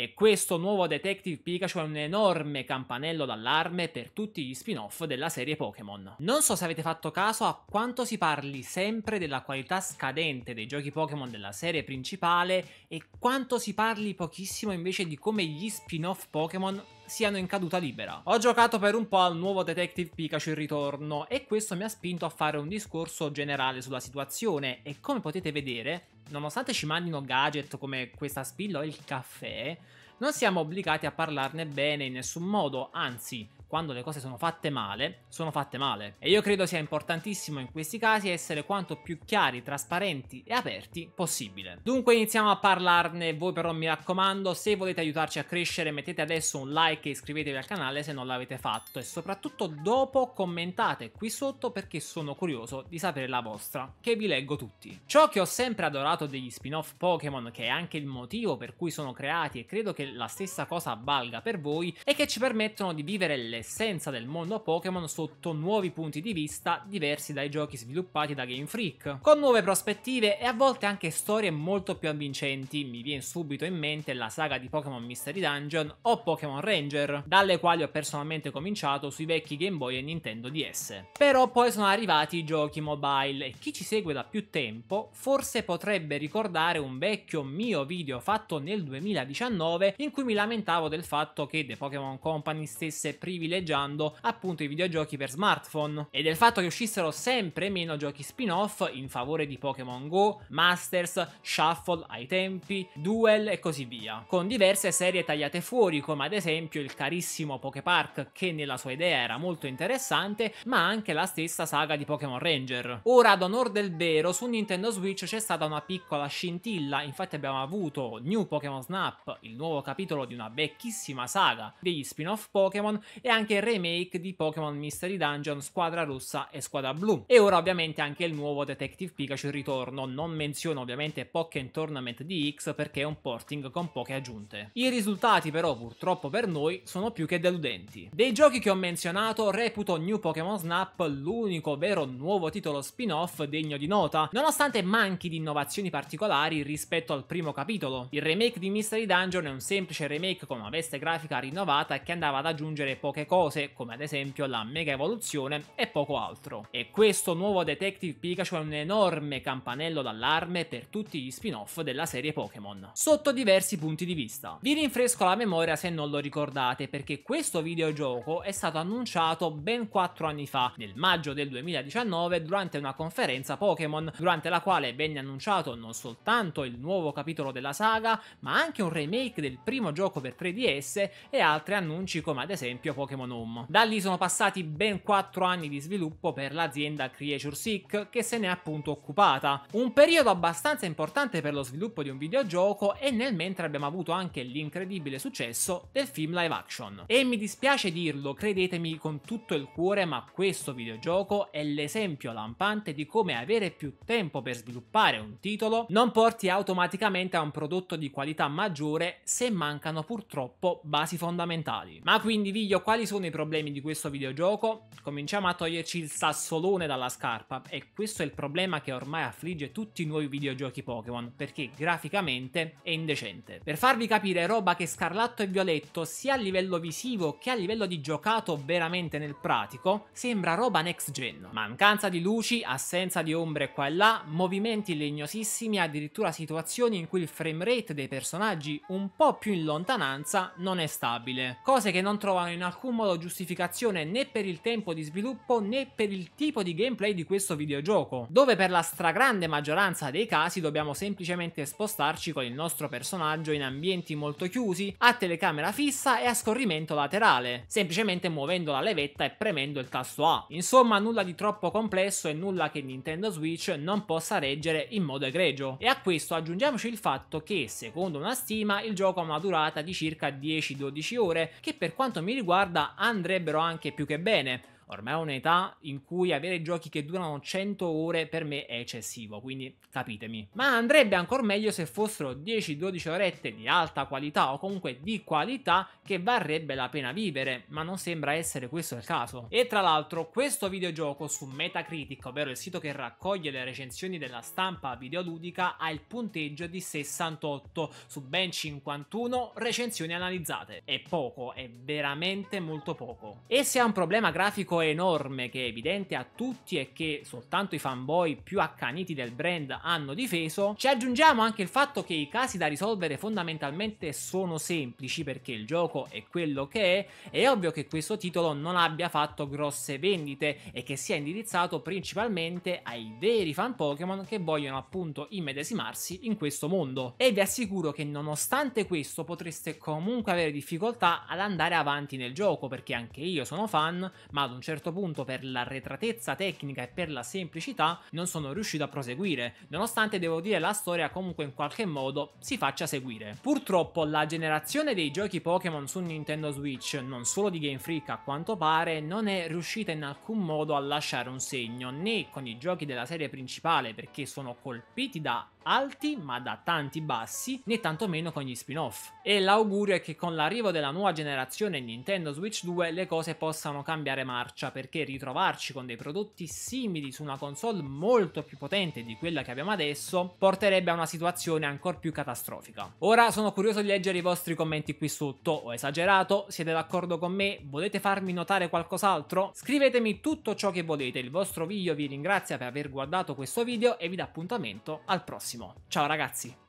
E questo nuovo Detective Pikachu è un enorme campanello d'allarme per tutti gli spin-off della serie Pokémon. Non so se avete fatto caso a quanto si parli sempre della qualità scadente dei giochi Pokémon della serie principale e quanto si parli pochissimo invece di come gli spin-off Pokémon siano in caduta libera. Ho giocato per un po' al nuovo Detective Pikachu in ritorno e questo mi ha spinto a fare un discorso generale sulla situazione e come potete vedere nonostante ci mandino gadget come questa spilla o il caffè, non siamo obbligati a parlarne bene in nessun modo, anzi, quando le cose sono fatte male, sono fatte male. E io credo sia importantissimo in questi casi essere quanto più chiari, trasparenti e aperti possibile. Dunque iniziamo a parlarne, voi però mi raccomando, se volete aiutarci a crescere mettete adesso un like e iscrivetevi al canale se non l'avete fatto e soprattutto dopo commentate qui sotto perché sono curioso di sapere la vostra, che vi leggo tutti. Ciò che ho sempre adorato degli spin-off Pokémon, che è anche il motivo per cui sono creati e credo che la stessa cosa valga per voi, è che ci permettono di vivere le l'essenza del mondo Pokémon sotto nuovi punti di vista diversi dai giochi sviluppati da Game Freak, con nuove prospettive e a volte anche storie molto più avvincenti, mi viene subito in mente la saga di Pokémon Mystery Dungeon o Pokémon Ranger, dalle quali ho personalmente cominciato sui vecchi Game Boy e Nintendo DS. Però poi sono arrivati i giochi mobile e chi ci segue da più tempo forse potrebbe ricordare un vecchio mio video fatto nel 2019 in cui mi lamentavo del fatto che The Pokémon Company stesse privilegiando privilegiando appunto i videogiochi per smartphone e del fatto che uscissero sempre meno giochi spin-off in favore di Pokémon Go, Masters, Shuffle ai tempi, Duel e così via, con diverse serie tagliate fuori come ad esempio il carissimo Poképark che nella sua idea era molto interessante, ma anche la stessa saga di Pokémon Ranger. Ora ad onor del vero su Nintendo Switch c'è stata una piccola scintilla, infatti abbiamo avuto New Pokémon Snap, il nuovo capitolo di una vecchissima saga degli spin-off Pokémon e anche anche il remake di Pokémon Mystery Dungeon Squadra Rossa e Squadra Blu. E ora ovviamente anche il nuovo Detective Pikachu il Ritorno, non menziono ovviamente Pokémon Tournament DX perché è un porting con poche aggiunte. I risultati però purtroppo per noi sono più che deludenti. Dei giochi che ho menzionato reputo New Pokémon Snap l'unico vero nuovo titolo spin-off degno di nota, nonostante manchi di innovazioni particolari rispetto al primo capitolo. Il remake di Mystery Dungeon è un semplice remake con una veste grafica rinnovata che andava ad aggiungere poche cose, come ad esempio la mega evoluzione e poco altro. E questo nuovo Detective Pikachu è un enorme campanello d'allarme per tutti gli spin-off della serie Pokémon, sotto diversi punti di vista. Vi rinfresco la memoria se non lo ricordate, perché questo videogioco è stato annunciato ben 4 anni fa, nel maggio del 2019, durante una conferenza Pokémon, durante la quale venne annunciato non soltanto il nuovo capitolo della saga, ma anche un remake del primo gioco per 3DS e altri annunci come ad esempio Pokémon Pokémon Home. Da lì sono passati ben 4 anni di sviluppo per l'azienda Creature Seek che se n'è appunto occupata. Un periodo abbastanza importante per lo sviluppo di un videogioco e nel mentre abbiamo avuto anche l'incredibile successo del film live action. E mi dispiace dirlo, credetemi con tutto il cuore, ma questo videogioco è l'esempio lampante di come avere più tempo per sviluppare un titolo non porti automaticamente a un prodotto di qualità maggiore se mancano purtroppo basi fondamentali. Ma quindi Viglio, quali sono i problemi di questo videogioco? Cominciamo a toglierci il sassolone dalla scarpa e questo è il problema che ormai affligge tutti i nuovi videogiochi Pokémon perché graficamente è indecente. Per farvi capire roba che Scarlatto e Violetto sia a livello visivo che a livello di giocato veramente nel pratico sembra roba next gen. Mancanza di luci, assenza di ombre qua e là, movimenti legnosissimi, addirittura situazioni in cui il framerate dei personaggi un po' più in lontananza non è stabile. Cose che non trovano in alcun modo giustificazione né per il tempo di sviluppo né per il tipo di gameplay di questo videogioco, dove per la stragrande maggioranza dei casi dobbiamo semplicemente spostarci con il nostro personaggio in ambienti molto chiusi, a telecamera fissa e a scorrimento laterale, semplicemente muovendo la levetta e premendo il tasto A. Insomma nulla di troppo complesso e nulla che Nintendo Switch non possa reggere in modo egregio. E a questo aggiungiamoci il fatto che, secondo una stima, il gioco ha una durata di circa 10-12 ore, che per quanto mi riguarda Canada andrebbero anche più che bene ormai ho un'età in cui avere giochi che durano 100 ore per me è eccessivo, quindi capitemi. Ma andrebbe ancora meglio se fossero 10-12 orette di alta qualità o comunque di qualità che varrebbe la pena vivere, ma non sembra essere questo il caso. E tra l'altro questo videogioco su Metacritic, ovvero il sito che raccoglie le recensioni della stampa videoludica, ha il punteggio di 68 su ben 51 recensioni analizzate. È poco, è veramente molto poco. E se ha un problema grafico enorme che è evidente a tutti e che soltanto i fanboy più accaniti del brand hanno difeso, ci aggiungiamo anche il fatto che i casi da risolvere fondamentalmente sono semplici perché il gioco è quello che è, è ovvio che questo titolo non abbia fatto grosse vendite e che sia indirizzato principalmente ai veri fan Pokémon che vogliono appunto immedesimarsi in questo mondo. E vi assicuro che nonostante questo potreste comunque avere difficoltà ad andare avanti nel gioco perché anche io sono fan, ma ad un certo certo punto per l'arretratezza tecnica e per la semplicità non sono riuscito a proseguire, nonostante devo dire la storia comunque in qualche modo si faccia seguire. Purtroppo la generazione dei giochi Pokémon su Nintendo Switch, non solo di Game Freak a quanto pare, non è riuscita in alcun modo a lasciare un segno, né con i giochi della serie principale perché sono colpiti da alti ma da tanti bassi, né tantomeno con gli spin-off. E l'augurio è che con l'arrivo della nuova generazione Nintendo Switch 2 le cose possano cambiare marcia traccia perché ritrovarci con dei prodotti simili su una console molto più potente di quella che abbiamo adesso porterebbe a una situazione ancora più catastrofica. Ora sono curioso di leggere i vostri commenti qui sotto, ho esagerato, siete d'accordo con me, volete farmi notare qualcos'altro? Scrivetemi tutto ciò che volete, il vostro video vi ringrazia per aver guardato questo video e vi dà appuntamento al prossimo. Ciao ragazzi!